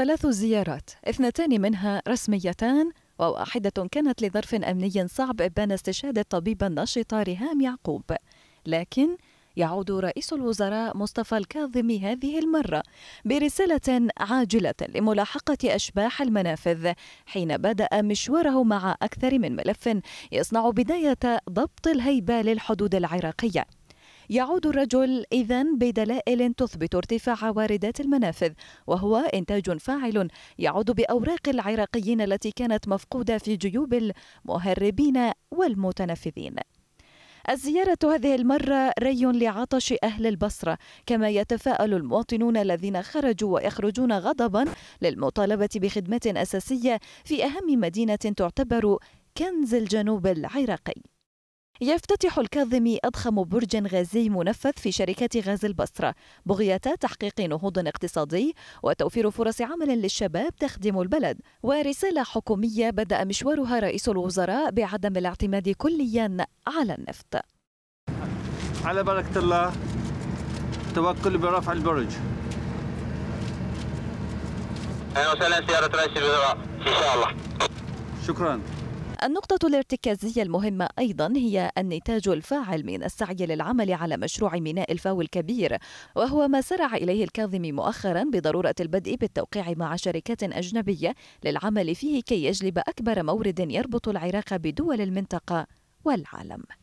ثلاث زيارات اثنتان منها رسميتان وواحدة كانت لظرف أمني صعب إبان استشهاد الطبيب النشط ريهام يعقوب لكن يعود رئيس الوزراء مصطفى الكاظمي هذه المرة برسالة عاجلة لملاحقة أشباح المنافذ حين بدأ مشواره مع أكثر من ملف يصنع بداية ضبط الهيبة للحدود العراقية يعود الرجل إذا بدلائل تثبت ارتفاع واردات المنافذ وهو إنتاج فاعل يعود بأوراق العراقيين التي كانت مفقودة في جيوب المهربين والمتنفذين الزيارة هذه المرة ري لعطش أهل البصرة كما يتفاءل المواطنون الذين خرجوا ويخرجون غضبا للمطالبة بخدمة أساسية في أهم مدينة تعتبر كنز الجنوب العراقي يفتتح الكاظمي أضخم برج غازي منفذ في شركة غاز البصرة بغية تحقيق نهوض اقتصادي وتوفير فرص عمل للشباب تخدم البلد ورسالة حكومية بدأ مشوارها رئيس الوزراء بعدم الاعتماد كليا على النفط على بركة الله توكل برفع البرج أهلا وسهلا سيارة رئيس الوزراء إن شاء الله شكرا النقطة الارتكازية المهمة أيضا هي النتاج الفاعل من السعي للعمل على مشروع ميناء الفاو الكبير وهو ما سرع إليه الكاظم مؤخرا بضرورة البدء بالتوقيع مع شركات أجنبية للعمل فيه كي يجلب أكبر مورد يربط العراق بدول المنطقة والعالم